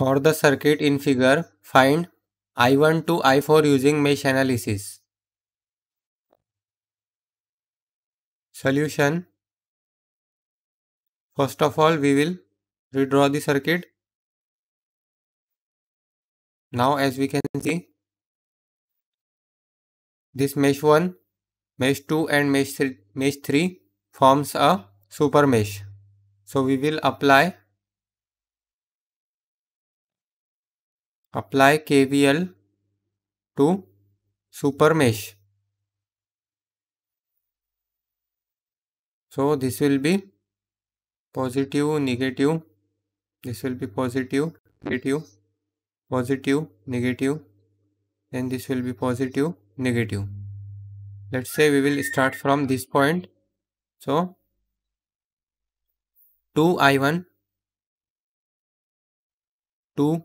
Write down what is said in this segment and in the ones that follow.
For the circuit in figure, find I1 to I4 using mesh analysis. Solution First of all, we will redraw the circuit. Now as we can see, this mesh 1, mesh 2 and mesh 3, mesh 3 forms a super mesh. So we will apply Apply KVL to supermesh. So this will be positive, negative, this will be positive, negative, positive, negative, then this will be positive, negative. Let's say we will start from this point. So 2i1, 2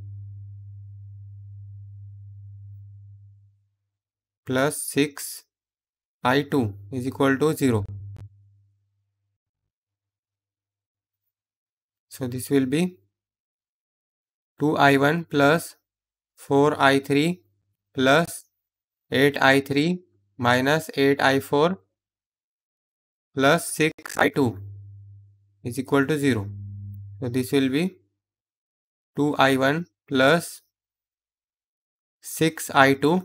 plus 6 I2 is equal to 0. So this will be 2I1 plus 4I3 plus 8I3 minus 8I4 plus 6I2 is equal to 0. So this will be 2I1 plus 6I2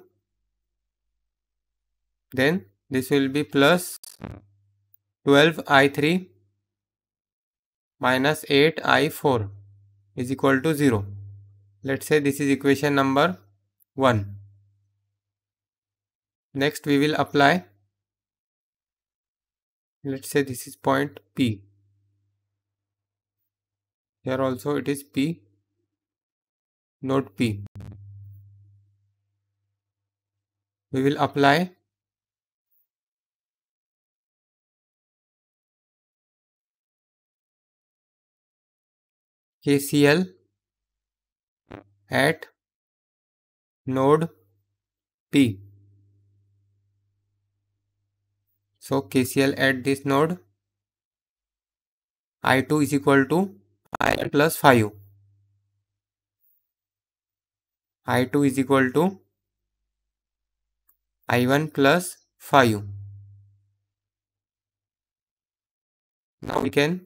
then this will be plus 12i3 minus 8i4 is equal to 0. Let's say this is equation number 1. Next we will apply, let's say this is point P. Here also it is P, Note P. We will apply KCL at node P. So KCL at this node I2 is equal to I plus 5. I2 is equal to I1 plus 5. Now we can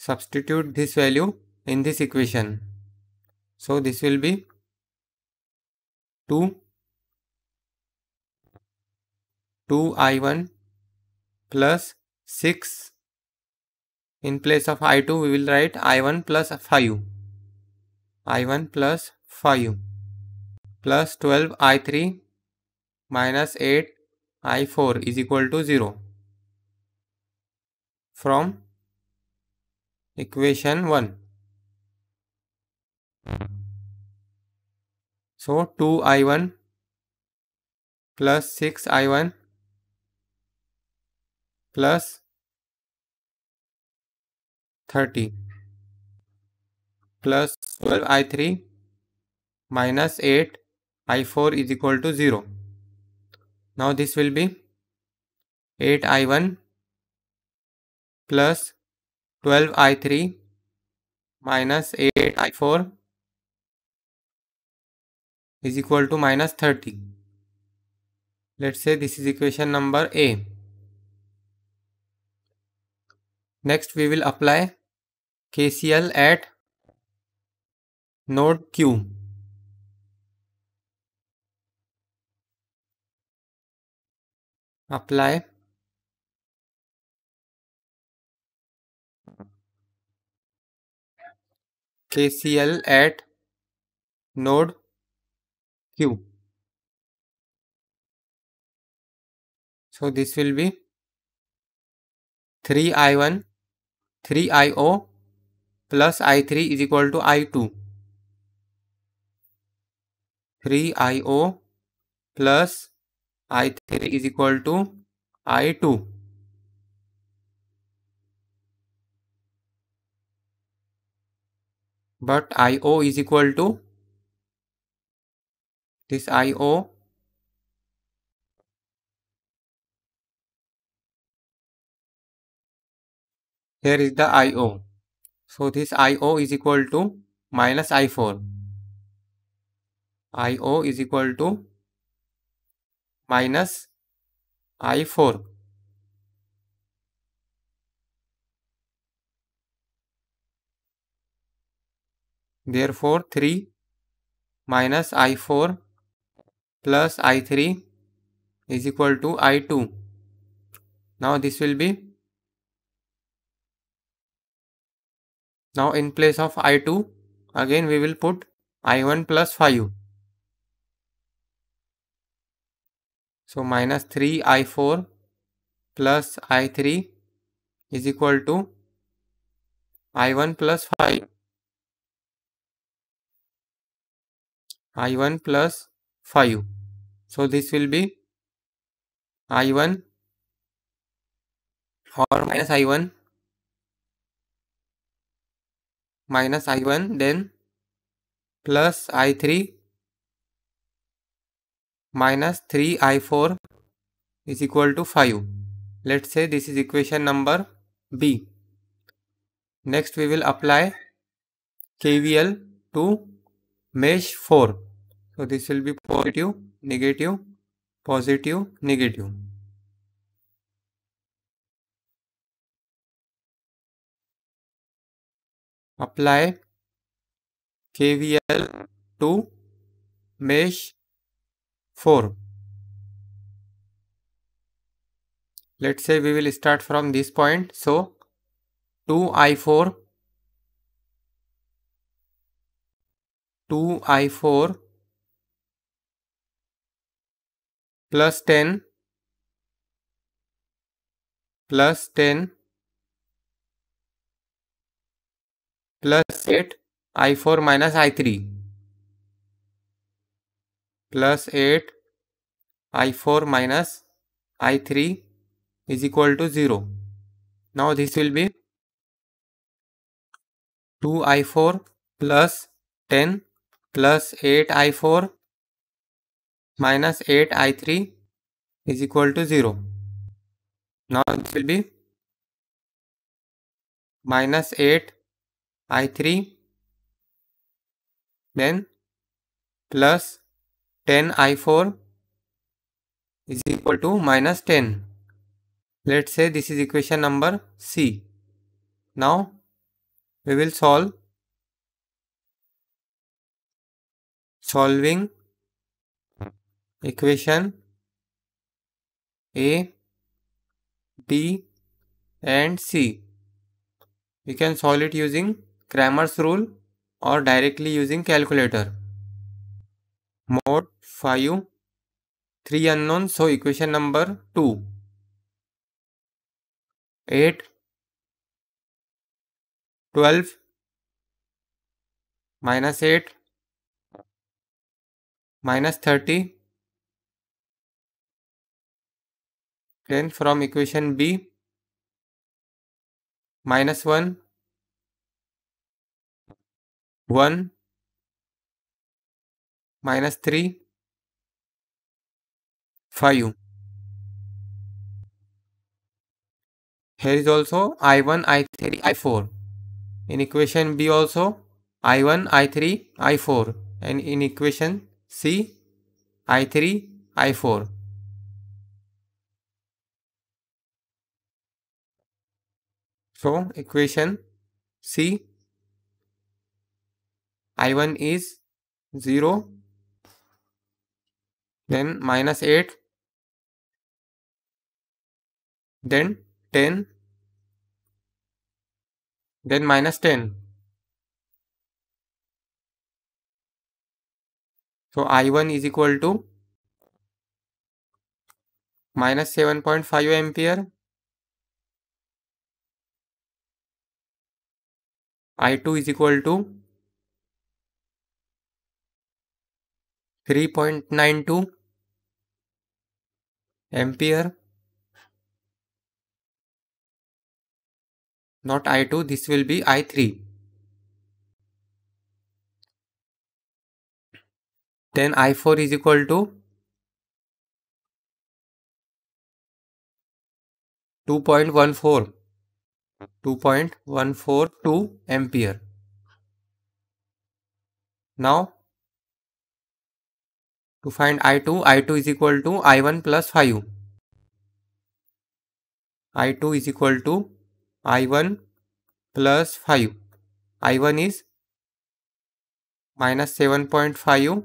Substitute this value in this equation. So this will be 2 2i1 plus 6 in place of i2 we will write i1 plus 5 i1 plus 5 plus 12 i3 minus 8 i4 is equal to 0 from equation 1. So 2i1 plus 6i1 plus 30 plus 12i3 minus 8 i4 is equal to 0. Now this will be 8i1 plus twelve I three minus eight I four is equal to minus thirty let's say this is equation number A. Next we will apply KCL at node Q. Apply K C L at node Q so this will be 3i1 3io plus i3 is equal to i2 3io plus i3 is equal to i2 but IO is equal to this IO here is the IO so this IO is equal to minus I4 IO is equal to minus I4 Therefore, 3 minus I4 plus I3 is equal to I2. Now this will be now in place of I2 again we will put I1 plus 5. So minus 3 I4 plus I3 is equal to I1 plus 5. I1 plus 5. So this will be I1 or minus I1 minus I1 then plus I3 minus 3 I4 is equal to 5. Let's say this is equation number B. Next we will apply KVL to mesh 4 so this will be positive negative positive negative apply kvl to mesh 4 let's say we will start from this point so 2i4 two I four plus ten plus ten plus eight I four minus I three plus eight I four minus I three is to zero now this will be two I four plus ten plus eight I four minus eight I three is equal to zero not will be minus eight I three then plus ten I four is equal to minus ten let say this is equation number C now we will solve solving equation A, B and C. You can solve it using Cramer's rule or directly using calculator. Mode 5, 3 unknown, so equation number 2. 8, 12, minus 8, minus 30 then from equation b minus 1 1 minus 3 5 here is also i1 i3 i4 in equation b also i1 i3 i4 and in equation C, I3, I4. So equation C I1 is 0 then minus 8 then 10 then minus 10 So I1 is equal to minus 7.5 ampere. I2 is equal to 3.92 ampere. Not I2, this will be I3. Then I4 is equal to 2.14 2.142 ampere. Now to find I2, I2 is equal to I1 plus 5. I2 is equal to I1 plus 5. I1 is minus 7.5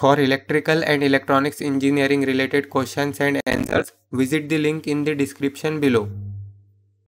For electrical and electronics engineering related questions and answers, visit the link in the description below.